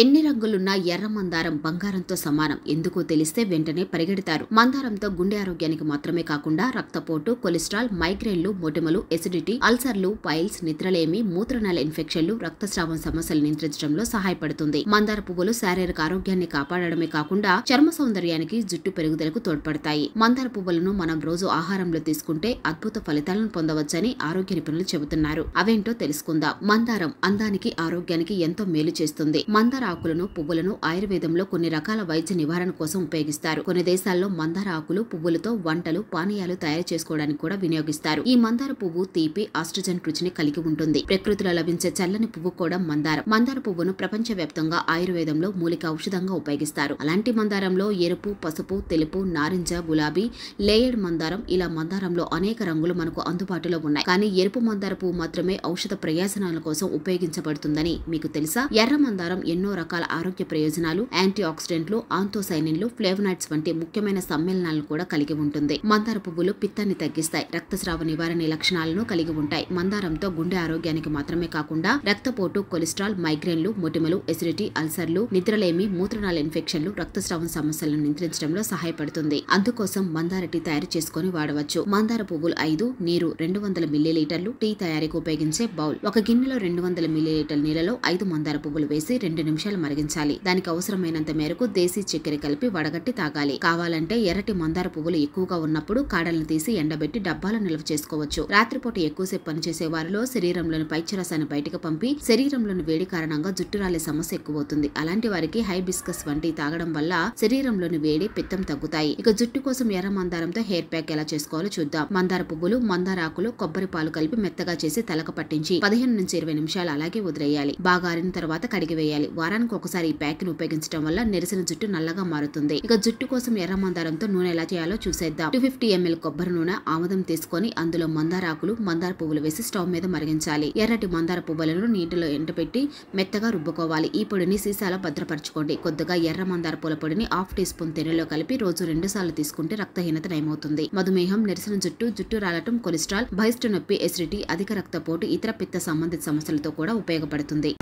ఎన్ని రంగులున్నా ఎర్ర మందారం బంగారంతో సమానం ఎందుకో తెలిస్తే వెంటనే పరిగెడతారు మందారంతో గుండె ఆరోగ్యానికి మాత్రమే కాకుండా రక్తపోటు కొలెస్ట్రాల్ మైగ్రేన్లు మొటిమలు ఎసిడిటీ అల్సర్లు పైల్స్ నిద్రలేమి మూత్రనాళ ఇన్ఫెక్షన్లు రక్తస్రావం సమస్యలు నియంత్రించడంలో సహాయపడుతుంది మందార పువ్వులు శారీరక ఆరోగ్యాన్ని కాపాడడమే కాకుండా చర్మ సౌందర్యానికి జుట్టు పెరుగుదలకు తోడ్పడతాయి మందార పువ్వులను మనం రోజు ఆహారంలో తీసుకుంటే అద్భుత ఫలితాలను పొందవచ్చని ఆరోగ్య నిపుణులు చెబుతున్నారు అవేంటో తెలుసుకుందాం మందారం అందానికి ఆరోగ్యానికి ఎంతో మేలు చేస్తుంది మందారం మందార ఆకులను పువ్వులను ఆయుర్వేదంలో కొన్ని రకాల వైద్య నివారణ కోసం ఉపయోగిస్తారు కొన్ని దేశాల్లో మందార ఆకులు పువ్వులతో వంటలు పానీయాలు తయారు చేసుకోవడానికి కూడా వినియోగిస్తారు ఈ మందార పువ్వు తీపి ఆస్ట్రజన్ రుచిని కలిగి ఉంటుంది ప్రకృతిలో లభించే చల్లని పువ్వు కూడా మందారం మందార పువ్వును ప్రపంచవ్యాప్తంగా ఆయుర్వేదంలో మూలిక ఔషధంగా ఉపయోగిస్తారు అలాంటి మందారంలో ఎరుపు పసుపు తెలుపు నారింజ గులాబీ లేయర్డ్ మందారం ఇలా మందారంలో అనేక రంగులు మనకు అందుబాటులో ఉన్నాయి కానీ ఎరుపు మందార పువ్వు మాత్రమే ఔషధ ప్రయాసనాల కోసం ఉపయోగించబడుతుందని మీకు తెలుసా ఎర్ర మందారం ఎన్నో ఎన్నో రకాల ఆరోగ్య ప్రయోజనాలు యాంటీ ఆక్సిడెంట్లు ఆంతోసైనిన్లు ఫ్లేవనైట్స్ వంటి ముఖ్యమైన సమ్మేళనాలను కూడా కలిగి ఉంటుంది మందార పువ్వులు పిత్తాన్ని తగ్గిస్తాయి రక్తస్రావ నివారణ లక్షణాలను కలిగి ఉంటాయి మందారంతో గుండె ఆరోగ్యానికి మాత్రమే కాకుండా రక్తపోటు కొలెస్ట్రాల్ మైగ్రేన్లు మొటిమలు ఎసిడిటీ అల్సర్లు నిద్రలేమి మూత్రనాళ ఇన్ఫెక్షన్లు రక్తస్రావం సమస్యలను నియంత్రించడంలో సహాయపడుతుంది అందుకోసం మందార టీ తయారు చేసుకుని వాడవచ్చు మందార పువ్వులు ఐదు నీరు రెండు వందల మిల్లీలీటర్లు టీ తయారీకి ఉపయోగించే బౌల్ ఒక గిన్నెలో రెండు వందల మిల్లీలీటర్ల నీళ్లలో ఐదు మందార పువ్వులు వేసి రెండు నిమిషాలు నిమిషాలు మరిగించాలి దానికి అవసరమైనంత మేరకు దేశీ చక్కెర కలిపి వడగట్టి తాగాలి కావాలంటే ఎర్రటి మందార పువ్వులు ఎక్కువగా ఉన్నప్పుడు కాడలను తీసి ఎండబెట్టి డబ్బాలో నిల్వ చేసుకోవచ్చు రాత్రిపూట ఎక్కువసేపు పనిచేసే వారిలో శరీరంలోని పైచరసాన్ని బయటకు పంపి శరీరంలోని వేడి కారణంగా జుట్టు రాలే సమస్య ఎక్కువవుతుంది అలాంటి వారికి హైబిస్కస్ వంటి తాగడం వల్ల శరీరంలోని వేడి పిత్తం తగ్గుతాయి ఇక జుట్టు కోసం ఎర్ర మందారంతో హెయిర్ ప్యాక్ ఎలా చేసుకోవాలో చూద్దాం మందార పువ్వులు మందార ఆకులు కొబ్బరి పాలు కలిపి మెత్తగా చేసి తలకు పట్టించి పదిహేను నుంచి ఇరవై నిమిషాలు అలాగే వదిలేయాలి బాగా ఆరిన తర్వాత వేయాలి వారానికి ఒకసారి ఈ ని ఉపయోగించడం వల్ల నెరిసిన జుట్టు నల్లగా మారుతుంది ఇక జుట్టు కోసం ఎర్ర మందారంతో నూనె ఎలా చేయాలో చూసేద్దాం టూ ఫిఫ్టీ ఎంఎల్ కొబ్బరి నూనె ఆముదం తీసుకొని అందులో మందార ఆకులు మందార పువ్వులు వేసి స్టవ్ మీద మరిగించాలి ఎర్రటి మందార పువ్వులను నీటిలో ఎండపెట్టి మెత్తగా రుబ్బుకోవాలి ఈ పొడిని సీసాలో భద్రపరచుకోండి కొద్దిగా ఎర్ర మందార పూల పొడిని హాఫ్ టీ స్పూన్ తేనెలో కలిపి రోజు రెండు సార్లు తీసుకుంటే రక్తహీనత నయమవుతుంది మధుమేహం నిరసన జుట్టు జుట్టు రాలటం కొలెస్ట్రాల్ బహిష్ట నొప్పి ఎసిడిటీ అధిక రక్తపోటు ఇతర పిత్త సంబంధిత సమస్యలతో కూడా ఉపయోగపడుతుంది